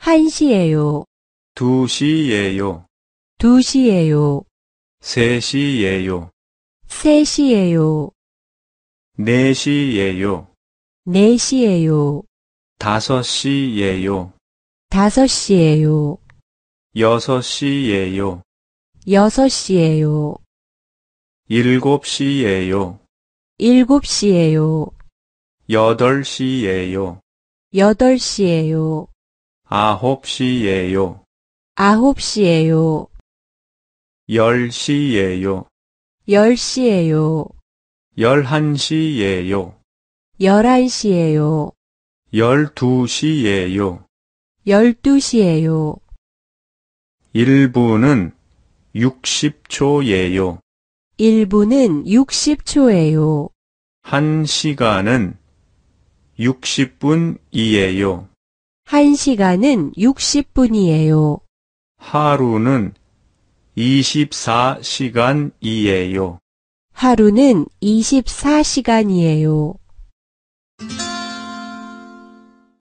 1시예요. 2시예요. 2시예요. 3시예요. 3시예요. 4시예요. 4시예요. 5시예요. 5시예요. 6시예요. 6시예요. 7시예요. 7시예요. 8시예요. 8시예요. 아홉 시예요. 아홉 시예요. 열 시예요. 열 시예요. 열한 시예요. 열한 시예요. 열두 시예요. 열두 시예요. 1분은 60초예요. 1분은 60초예요. 1시간은 60분이에요. 한 시간은 60분이에요. 하루는 24시간이에요. 하루는 24시간이에요.